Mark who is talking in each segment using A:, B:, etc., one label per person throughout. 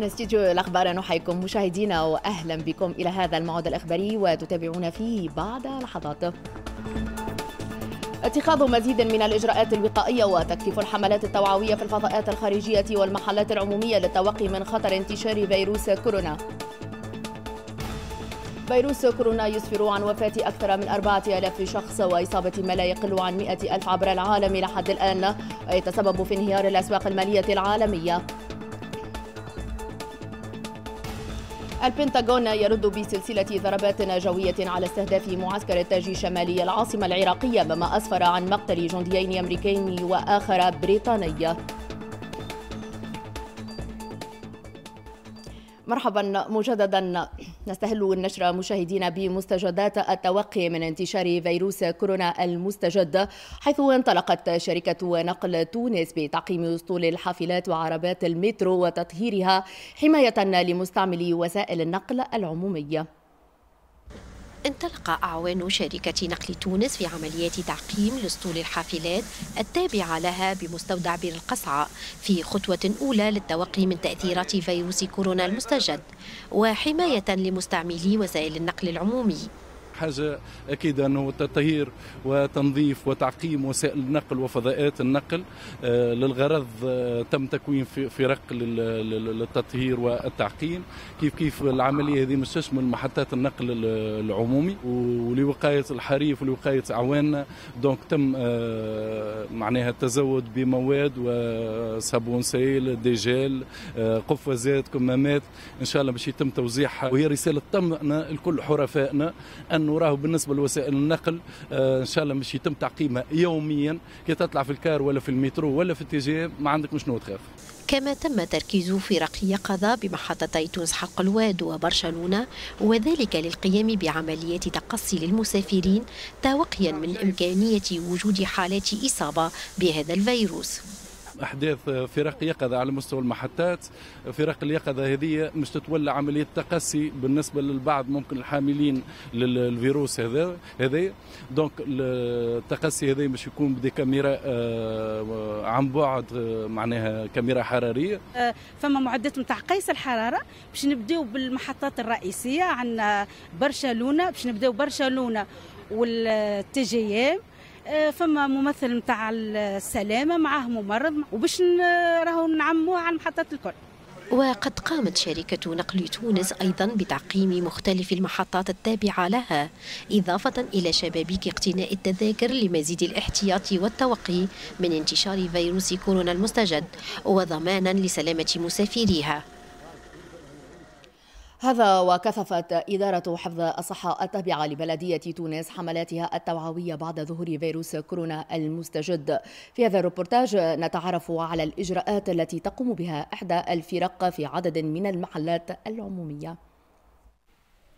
A: من استديو الاخبار نحييكم مشاهدينا واهلا بكم الى هذا الموعد الاخباري وتتابعون فيه بعد لحظات اتخاذ مزيد من الاجراءات الوقائيه وتكثيف الحملات التوعويه في الفضاءات الخارجيه والمحلات العموميه للتوقي من خطر انتشار فيروس كورونا فيروس كورونا يسفر عن وفاة أكثر من 4000 شخص وإصابة ما لا يقل عن مئة ألف عبر العالم لحد الآن ويتسبب في انهيار الأسواق المالية العالمية البنتاغون يرد بسلسلة ضربات جوية على استهداف معسكر التاج شمالي العاصمة العراقية مما أسفر عن مقتل جنديين أمريكيين وآخر بريطاني مرحبا مجددا نستهل النشر مشاهدينا بمستجدات التوقي من انتشار فيروس كورونا المستجد حيث انطلقت شركة نقل تونس بتعقيم اسطول الحافلات وعربات المترو وتطهيرها حماية لمستعملي وسائل النقل
B: العمومية انطلق أعوان شركة نقل تونس في عمليات تعقيم لأسطول الحافلات التابعة لها بمستودع بير القصعة في خطوة أولى للتوقي من تأثيرات فيروس كورونا المستجد وحماية لمستعملي وسائل النقل العمومي
C: حاجه اكيد انه تطهير وتنظيف وتعقيم وسائل النقل وفضاءات النقل آه، للغرض آه، تم تكوين فرق للتطهير والتعقيم كيف كيف العمليه هذه مش تشمل محطات النقل العمومي ولوقايه الحريف ولوقايه اعواننا دونك تم آه، معناها التزود بمواد وصابون سائل ديجيل قفازات كمامات ان شاء الله باش يتم توزيعها وهي رساله طمئنه لكل حرفائنا ان وراه بالنسبه لوسائل النقل آه، ان شاء الله مش يتم تعقيمها يوميا كي تطلع في الكار ولا في المترو ولا في التيجي ما عندك مش تخاف
B: كما تم تركيز فرق يقظة بمحطتي تونس حق الواد وبرشلونة وذلك للقيام بعمليات تقصي للمسافرين توقيا من إمكانية وجود حالات إصابة بهذا الفيروس
C: احداث فرق يقظه على مستوى المحطات فرق اليقظه هذه مش تتولى عمليه تقصي بالنسبه للبعض ممكن الحاملين للفيروس هذا هذا دونك التقصي هذا مش يكون بدي كاميرا آه، عن بعد آه، معناها كاميرا حراريه
D: آه، فما معدات نتاع قيس الحراره باش نبداو بالمحطات الرئيسيه عندنا برشلونه باش نبداو برشلونه والتي جي ام آه، فما ممثل نتاع السلامه معاه ممرض وباش راهو
B: نعموه على المحطات الكل وقد قامت شركة نقل تونس أيضا بتعقيم مختلف المحطات التابعة لها إضافة إلى شبابيك اقتناء التذاكر لمزيد الاحتياط والتوقي من انتشار فيروس كورونا المستجد وضمانا لسلامة مسافريها هذا وكثفت
A: إدارة حفظ الصحة التابعة لبلدية تونس حملاتها التوعوية بعد ظهور فيروس كورونا المستجد في هذا الروبورتاج نتعرف على الإجراءات التي تقوم بها إحدى الفرق في عدد من المحلات العمومية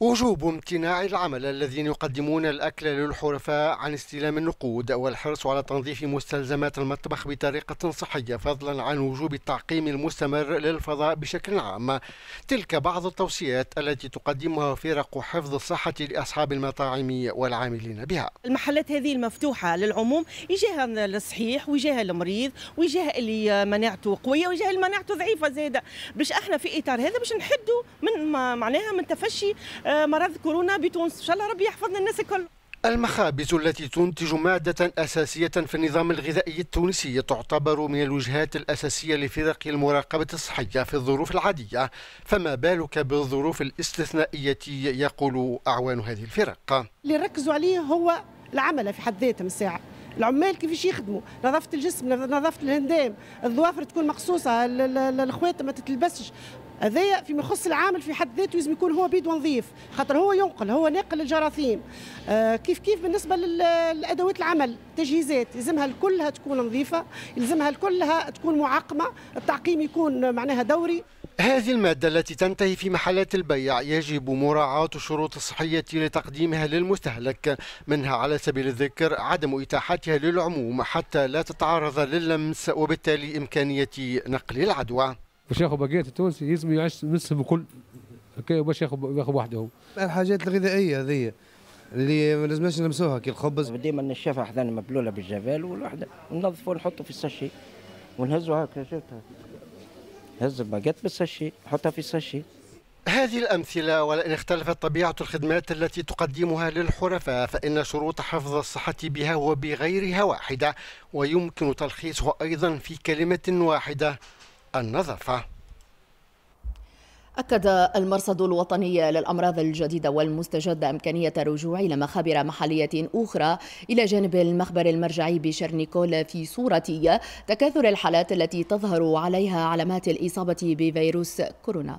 E: وجوب امتناع العمل الذين يقدمون الأكل للحرفاء عن استلام النقود والحرص على تنظيف مستلزمات المطبخ بطريقة صحية فضلا عن وجوب التعقيم المستمر للفضاء بشكل عام تلك بعض التوصيات التي تقدمها فرق حفظ الصحة لأصحاب المطاعم والعاملين بها
D: المحلات هذه المفتوحة للعموم يجيها الصحيح ويجيها المريض ويجيها اللي مناعته قوية ويجيها اللي مناعته ضعيفة زادة باش احنا في إطار هذا باش نحدوا من معناها من تفشي آه، مرض كورونا بتونس ان شاء الله ربي يحفظنا الناس الكل
E: المخابز التي تنتج مادة أساسية في النظام الغذائي التونسي تعتبر من الوجهات الأساسية لفرق المراقبة الصحية في الظروف العادية فما بالك بالظروف الاستثنائية يقول أعوان هذه الفرق
D: اللي ركزوا عليه هو العمل في حد ذاته من ساعة العمال كيفاش يخدموا نظافه الجسم نظافه الهندام الظوافر تكون مخصوصه الخواتم ما تتلبسش هذايا فيما يخص العامل في حد ذاته لازم يكون هو بيد ونظيف خاطر هو ينقل هو ناقل الجراثيم آه كيف كيف بالنسبه للادوات العمل تجهيزات يلزمها كلها تكون نظيفه يلزمها كلها تكون معقمه التعقيم يكون معناها دوري
E: هذه المادة التي تنتهي في محلات البيع يجب مراعاة الشروط الصحية لتقديمها للمستهلك منها على سبيل الذكر عدم إتاحتها للعموم حتى لا تتعرض للمس وبالتالي إمكانية نقل العدوى باش
F: ياخذ بقيه التونسي لازم يعيش نسهم الكل اوكي باش ياخذ ياخذ وحده الحاجات الغذائيه
E: هذه اللي ما لازمناش نلمسوها كي الخبز ديما نشافها
D: حضانه مبلوله بالجبال والوحده ننظفوا نحطوا في الساشي ونهزوا هكا شفتها هز الباقات بالساشي حطها في الساشي
E: هذه الأمثلة ولئن اختلفت طبيعة الخدمات التي تقدمها للحرفاء فإن شروط حفظ الصحة بها وبغيرها واحدة ويمكن تلخيصها أيضا في كلمة واحدة النظافة
A: أكد المرصد الوطني للأمراض الجديدة والمستجدة إمكانية الرجوع إلى مخابر محلية أخرى إلى جانب المخبر المرجعي بشرنيكول في صورة تكاثر الحالات التي تظهر عليها علامات الإصابة بفيروس كورونا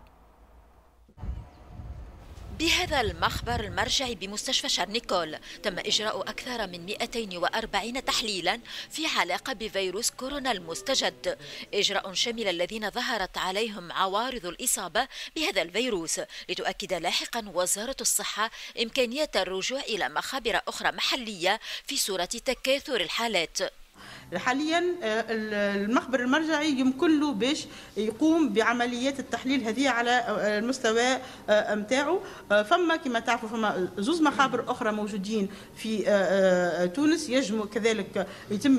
G: بهذا المخبر المرجعي بمستشفى شارنيكول تم إجراء أكثر من 240 تحليلا في علاقة بفيروس كورونا المستجد إجراء شمل الذين ظهرت عليهم عوارض الإصابة بهذا الفيروس لتؤكد لاحقا وزارة الصحة إمكانية الرجوع إلى مخابر أخرى محلية في صورة تكاثر الحالات
D: حاليا آه، المخبر المرجعي يمكن له باش يقوم بعمليات التحليل هذه على آه، المستوى نتاعو آه، فما كما تعرفوا فما زوز مخابر اخرى موجودين في تونس يجم كذلك يتم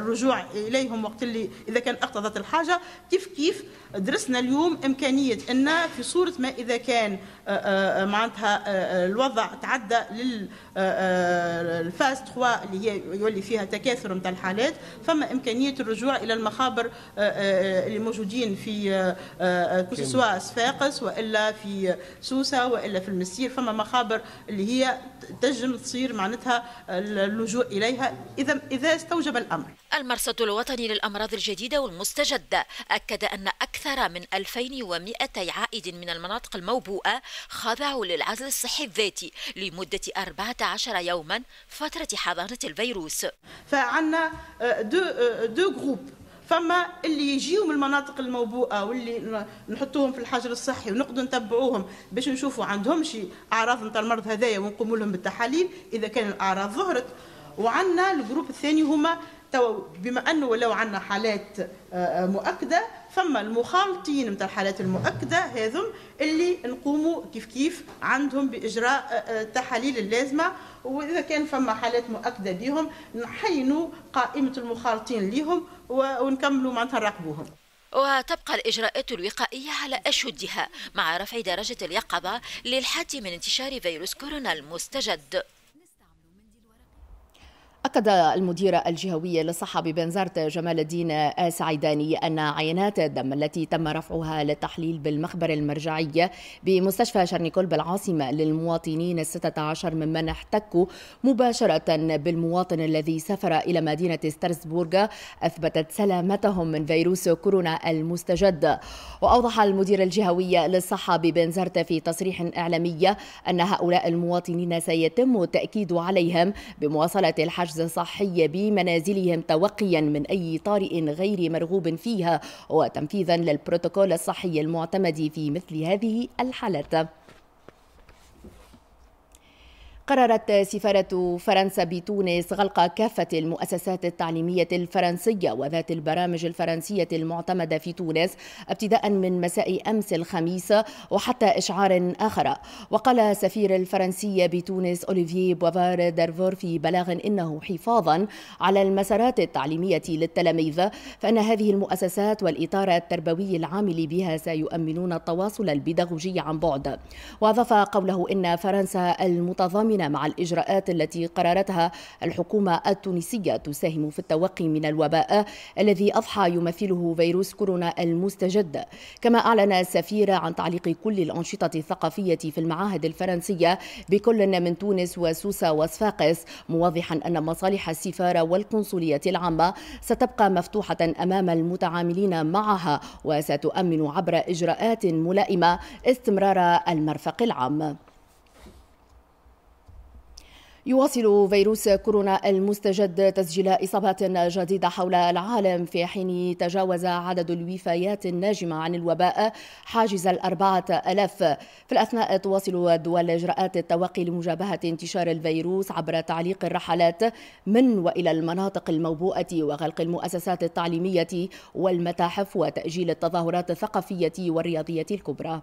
D: الرجوع اليهم وقت اللي اذا كان اقتضت الحاجه كيف كيف درسنا اليوم امكانيه ان في صوره ما اذا كان معناتها الوضع تعدى للفاست 3 اللي هي يولي فيها تكاثر نتاع الحالات البلاد فما إمكانية الرجوع إلى المخابر آه، آه، اللي موجودين في آه، سواء صفاقس وإلا في سوسة وإلا في المسير فما مخابر اللي هي تنجم تصير معناتها اللجوء إليها
G: إذا إذا استوجب الأمر المرصد الوطني للأمراض الجديدة والمستجدة أكد أن أكثر من 2200 عائد من المناطق الموبوءة خضعوا للعزل الصحي الذاتي لمدة 14 يوما فترة حضانة الفيروس
D: فعنا آه، دو آه، دو جروب فما اللي يجيو من المناطق الموبوءه واللي نحطوهم في الحجر الصحي ونقدروا نتبعوهم باش نشوفوا عندهم شي اعراض نتاع المرض هذايا ونقوموا لهم بالتحاليل اذا كان الاعراض ظهرت وعندنا الجروب الثاني هما بما انه ولو عندنا حالات آه، آه، مؤكده فما المخالطين نتاع الحالات المؤكده هذم اللي نقوموا كيف كيف عندهم باجراء آه، التحاليل اللازمه واذا كان فما حالات مؤكده بهم نحينوا قائمه المخالطين ليهم ونكملوا معناتها نراقبوهم
G: وتبقى الإجراءات الوقائية على أشدها مع رفع درجة اليقظة للحد من انتشار فيروس كورونا المستجد
A: أكد المدير الجهوي للصحة ببنزرت جمال الدين سعيداني أن عينات الدم التي تم رفعها للتحليل بالمخبر المرجعي بمستشفى شرنيكول بالعاصمة للمواطنين الستة عشر ممن احتكوا مباشرة بالمواطن الذي سافر إلى مدينة سترسبورغ أثبتت سلامتهم من فيروس كورونا المستجد وأوضح المدير الجهوي للصحة ببنزرت في تصريح إعلامي أن هؤلاء المواطنين سيتم التأكيد عليهم بمواصلة الحج حجز صحي بمنازلهم توقيا من أي طارئ غير مرغوب فيها وتنفيذا للبروتوكول الصحي المعتمد في مثل هذه الحالات قررت سفارة فرنسا بتونس غلق كافة المؤسسات التعليمية الفرنسية وذات البرامج الفرنسية المعتمدة في تونس ابتداء من مساء أمس الخميس وحتى إشعار آخر وقال سفير الفرنسي بتونس أوليفي بوفار دارفور في بلاغ إنه حفاظا على المسارات التعليمية للتلاميذ فإن هذه المؤسسات والإطار التربوي العامل بها سيؤمنون التواصل البيداغوجي عن بعد وأضاف قوله إن فرنسا المتضامنة الآمنة مع الإجراءات التي قررتها الحكومة التونسية تساهم في التوقي من الوباء الذي أضحى يمثله فيروس كورونا المستجد كما أعلن السفير عن تعليق كل الأنشطة الثقافية في المعاهد الفرنسية بكل من تونس وسوسة وصفاقس موضحا أن مصالح السفارة والقنصلية العامة ستبقى مفتوحة أمام المتعاملين معها وستؤمن عبر إجراءات ملائمة استمرار المرفق العام يواصل فيروس كورونا المستجد تسجيل اصابات جديده حول العالم في حين تجاوز عدد الوفيات الناجمه عن الوباء حاجز الأربعة ألاف في الأثناء تواصل الدول إجراءات التوقي لمجابهة انتشار الفيروس عبر تعليق الرحلات من وإلى المناطق الموبوءة وغلق المؤسسات التعليمية والمتاحف وتأجيل التظاهرات الثقافية والرياضية الكبرى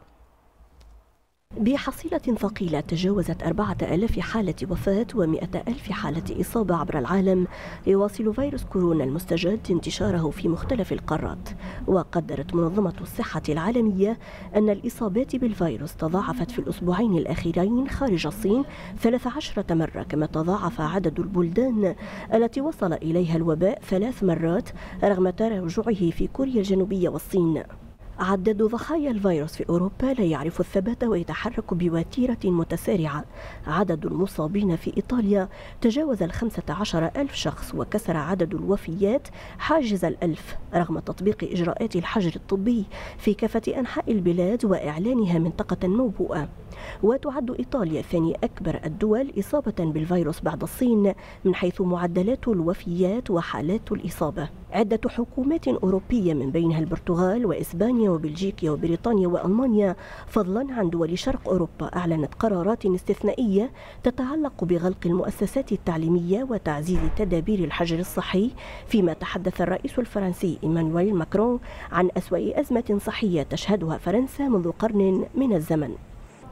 H: بحصيلة ثقيلة تجاوزت 4000 حالة وفاة و100,000 حالة إصابة عبر العالم يواصل فيروس كورونا المستجد انتشاره في مختلف القارات وقدرت منظمة الصحة العالمية أن الإصابات بالفيروس تضاعفت في الأسبوعين الأخيرين خارج الصين 13 مرة كما تضاعف عدد البلدان التي وصل إليها الوباء ثلاث مرات رغم تراجعه في كوريا الجنوبية والصين عدد ضحايا الفيروس في أوروبا لا يعرف الثبات ويتحرك بوتيرة متسارعة عدد المصابين في إيطاليا تجاوز الخمسة عشر ألف شخص وكسر عدد الوفيات حاجز الألف رغم تطبيق إجراءات الحجر الطبي في كافة أنحاء البلاد وإعلانها منطقة موبوءة وتعد إيطاليا ثاني أكبر الدول إصابة بالفيروس بعد الصين من حيث معدلات الوفيات وحالات الإصابة عدة حكومات أوروبية من بينها البرتغال وإسبانيا وبلجيكا وبريطانيا وألمانيا فضلا عن دول شرق أوروبا أعلنت قرارات استثنائية تتعلق بغلق المؤسسات التعليمية وتعزيز تدابير الحجر الصحي فيما تحدث الرئيس الفرنسي إيمانويل ماكرون عن أسوأ أزمة صحية تشهدها فرنسا منذ قرن من الزمن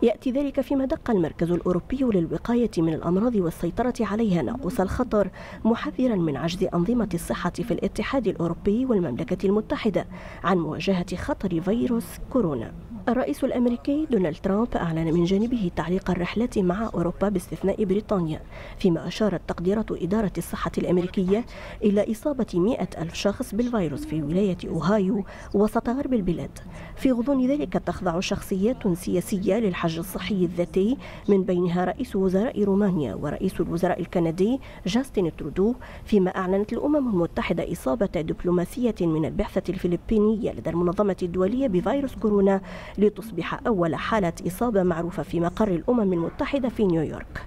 H: يأتي ذلك فيما دق المركز الأوروبي للوقاية من الأمراض والسيطرة عليها ناقوس الخطر محذرا من عجز أنظمة الصحة في الاتحاد الأوروبي والمملكة المتحدة عن مواجهة خطر فيروس كورونا الرئيس الأمريكي دونالد ترامب أعلن من جانبه تعليق الرحلات مع أوروبا باستثناء بريطانيا فيما أشارت تقديرات إدارة الصحة الأمريكية إلى إصابة مئة ألف شخص بالفيروس في ولاية أوهايو وسط غرب البلاد في غضون ذلك تخضع شخصيات سياسية للحج الصحي الذاتي من بينها رئيس وزراء رومانيا ورئيس الوزراء الكندي جاستن ترودو فيما أعلنت الأمم المتحدة إصابة دبلوماسية من البعثة الفلبينية لدى المنظمة الدولية بفيروس كورونا لتصبح أول حالة إصابة معروفة في مقر الأمم المتحدة في نيويورك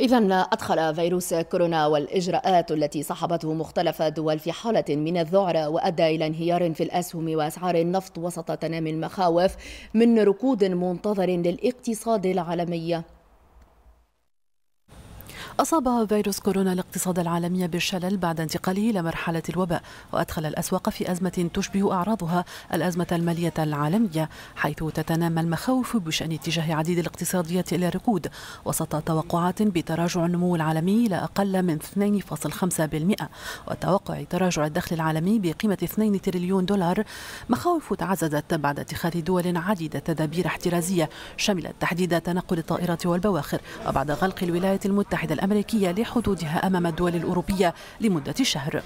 A: إذا أدخل فيروس كورونا والإجراءات التي صاحبته مختلف الدول في حالة من الذعر وأدى إلى انهيار في الأسهم وأسعار النفط وسط تنامي المخاوف من ركود منتظر للاقتصاد العالمي
I: أصاب فيروس كورونا الاقتصاد العالمي بالشلل بعد انتقاله إلى مرحلة الوباء وأدخل الأسواق في أزمة تشبه أعراضها الأزمة المالية العالمية حيث تتنامى المخاوف بشأن اتجاه عديد الاقتصاديات إلى الركود وسط توقعات بتراجع النمو العالمي إلى أقل من 2.5% وتوقع تراجع الدخل العالمي بقيمة 2 تريليون دولار مخاوف تعززت بعد اتخاذ دول عديدة تدابير احترازية شملت تحديد تنقل الطائرات والبواخر وبعد غلق الولايات المتحدة الأمريكية الأمريكية لحدودها أمام الدول الأوروبية لمدة شهر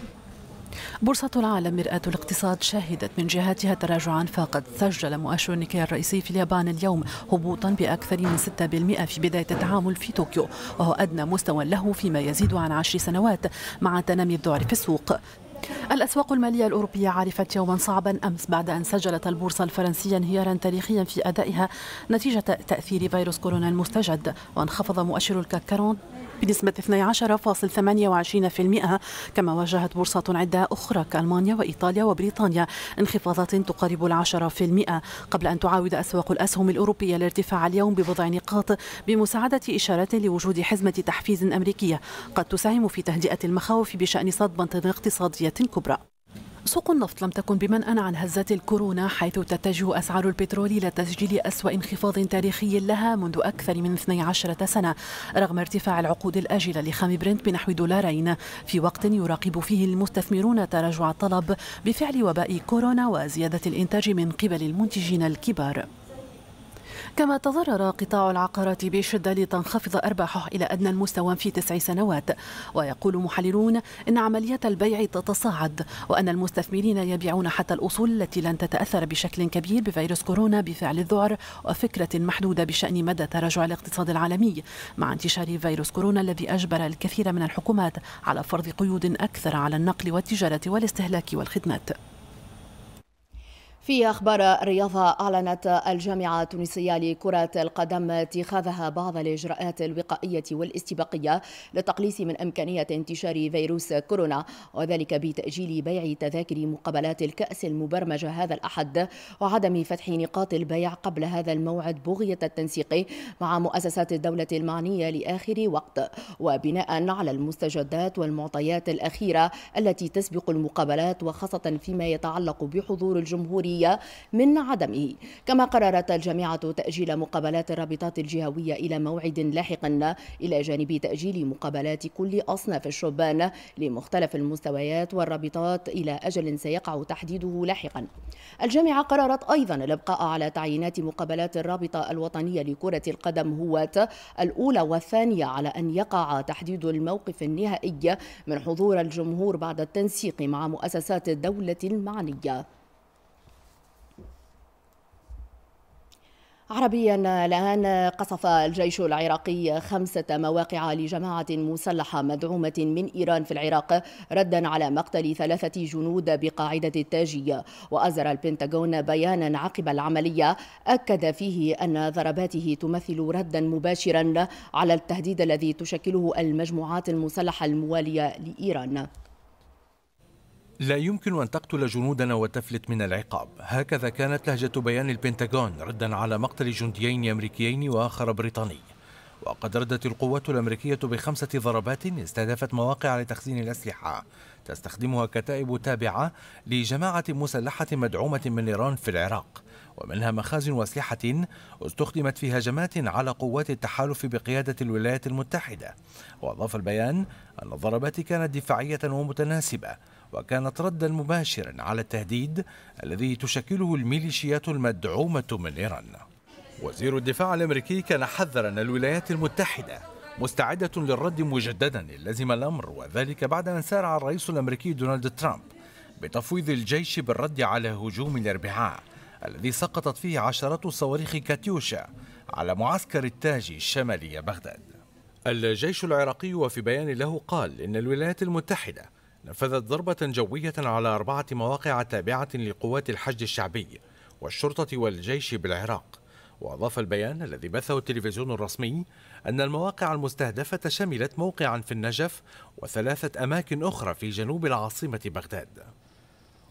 I: بورصة العالم مرآة الاقتصاد شهدت من جهتها تراجعا فقد سجل مؤشر نيكاي الرئيسي في اليابان اليوم هبوطا بأكثر من 6% في بداية التعامل في طوكيو وهو أدنى مستوى له فيما يزيد عن عشر سنوات مع تنامي الذعر في السوق الأسواق المالية الأوروبية عرفت يوما صعبا أمس بعد أن سجلت البورصة الفرنسية انهيارا تاريخيا في أدائها نتيجة تأثير فيروس كورونا المستجد وانخفض مؤشر الكاك 40 بنسبة 12.28% كما واجهت بورصات عدة أخرى كألمانيا وإيطاليا وبريطانيا انخفاضات تقارب العشرة في المئة قبل أن تعاود أسواق الأسهم الأوروبية الارتفاع اليوم ببضع نقاط بمساعدة إشارات لوجود حزمة تحفيز أمريكية قد تساهم في تهدئة المخاوف بشأن صدمة اقتصادية كبرى سوق النفط لم تكن بمنأى عن هزات الكورونا حيث تتجه أسعار البترول إلى تسجيل أسوأ انخفاض تاريخي لها منذ أكثر من 12 سنة رغم ارتفاع العقود الآجلة لخام برنت بنحو دولارين في وقت يراقب فيه المستثمرون تراجع الطلب بفعل وباء كورونا وزيادة الإنتاج من قبل المنتجين الكبار كما تضرر قطاع العقارات بشدة لتنخفض أرباحه إلى أدنى المستوى في تسع سنوات ويقول محللون إن عمليات البيع تتصاعد وأن المستثمرين يبيعون حتى الأصول التي لن تتأثر بشكل كبير بفيروس كورونا بفعل الذعر وفكرة محدودة بشأن مدى تراجع الاقتصاد العالمي مع انتشار فيروس كورونا الذي أجبر الكثير من الحكومات على فرض قيود أكثر على النقل والتجارة والاستهلاك والخدمات
A: في أخبار الرياضة أعلنت الجامعة التونسية لكرة القدم اتخاذها بعض الإجراءات الوقائية والاستباقية للتقليص من إمكانية انتشار فيروس كورونا وذلك بتأجيل بيع تذاكر مقابلات الكأس المبرمجة هذا الأحد وعدم فتح نقاط البيع قبل هذا الموعد بغية التنسيق مع مؤسسات الدولة المعنية لآخر وقت وبناء على المستجدات والمعطيات الأخيرة التي تسبق المقابلات وخاصة فيما يتعلق بحضور الجمهور الجهوية من عدمه كما قررت الجامعة تأجيل مقابلات الرابطات الجهوية إلى موعد لاحق إلى جانب تأجيل مقابلات كل أصناف الشبان لمختلف المستويات والرابطات إلى أجل سيقع تحديده لاحقا الجامعة قررت أيضا الإبقاء على تعيينات مقابلات الرابطة الوطنية لكرة القدم هواة الأولى والثانية على أن يقع تحديد الموقف النهائي من حضور الجمهور بعد التنسيق مع مؤسسات الدولة المعنية عربيا الآن قصف الجيش العراقي خمسة مواقع لجماعة مسلحة مدعومة من إيران في العراق ردا على مقتل ثلاثة جنود بقاعدة التاجية وأزر البنتاغون بيانا عقب العملية أكد فيه أن ضرباته تمثل ردا مباشرا على التهديد الذي تشكله المجموعات المسلحة الموالية لإيران
F: لا يمكن أن تقتل جنودنا وتفلت من العقاب هكذا كانت لهجة بيان البنتاغون ردا على مقتل جنديين أمريكيين وآخر بريطاني وقد ردت القوات الأمريكية بخمسة ضربات استهدفت مواقع لتخزين الأسلحة تستخدمها كتائب تابعة لجماعة مسلحة مدعومة من إيران في العراق ومنها مخازن وأسلحة استخدمت في هجمات على قوات التحالف بقيادة الولايات المتحدة وأضاف البيان أن الضربات كانت دفاعية ومتناسبة وكانت ردا مباشرا على التهديد الذي تشكله الميليشيات المدعومة من إيران وزير الدفاع الأمريكي كان حذر أن الولايات المتحدة مستعدة للرد مجددا لزم الأمر وذلك بعد أن سارع الرئيس الأمريكي دونالد ترامب بتفويض الجيش بالرد على هجوم الأربعاء الذي سقطت فيه عشرات صواريخ كاتيوشا على معسكر التاج شمالي بغداد الجيش العراقي وفي بيان له قال إن الولايات المتحدة نفذت ضربة جوية على أربعة مواقع تابعة لقوات الحشد الشعبي والشرطة والجيش بالعراق وأضاف البيان الذي بثه التلفزيون الرسمي أن المواقع المستهدفة شملت موقعا في النجف وثلاثة أماكن أخرى في جنوب العاصمة بغداد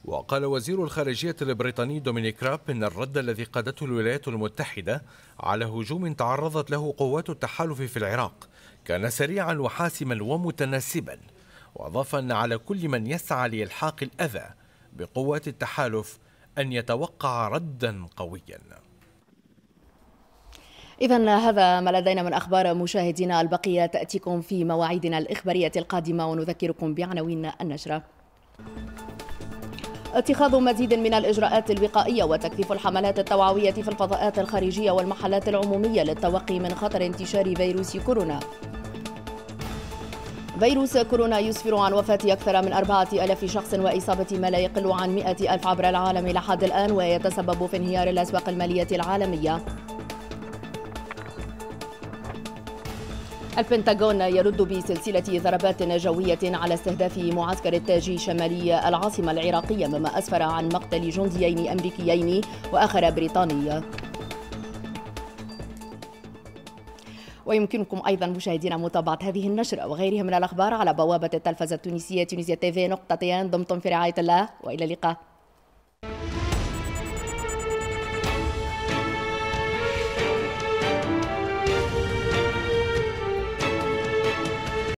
F: وقال وزير الخارجية البريطاني دومينيك راب إن الرد الذي قادته الولايات المتحدة على هجوم تعرضت له قوات التحالف في العراق كان سريعا وحاسما ومتناسبا وأضاف أن على كل من يسعى لإلحاق الأذى بقوات التحالف أن يتوقع ردا قويا
A: إذا هذا ما لدينا من أخبار مشاهدينا البقية تأتيكم في مواعيدنا الإخبارية القادمة ونذكركم بعناوين النشرة اتخاذ مزيد من الإجراءات الوقائية وتكثيف الحملات التوعوية في الفضاءات الخارجية والمحلات العمومية للتوقي من خطر انتشار فيروس كورونا فيروس كورونا يسفر عن وفاة أكثر من أربعة ألاف شخص وإصابة ما لا يقل عن مئة ألف عبر العالم لحد الآن ويتسبب في انهيار الأسواق المالية العالمية البنتاغون يرد بسلسلة ضربات جوية على استهداف معسكر التاجي شمالي العاصمة العراقية مما أسفر عن مقتل جنديين أمريكيين وآخر بريطاني ويمكنكم أيضا مشاهدينا متابعة هذه النشرة وغيرها من الأخبار على بوابة التلفزة التونسية تونسيا تيفي نقطتين دمتم في رعاية الله وإلى اللقاء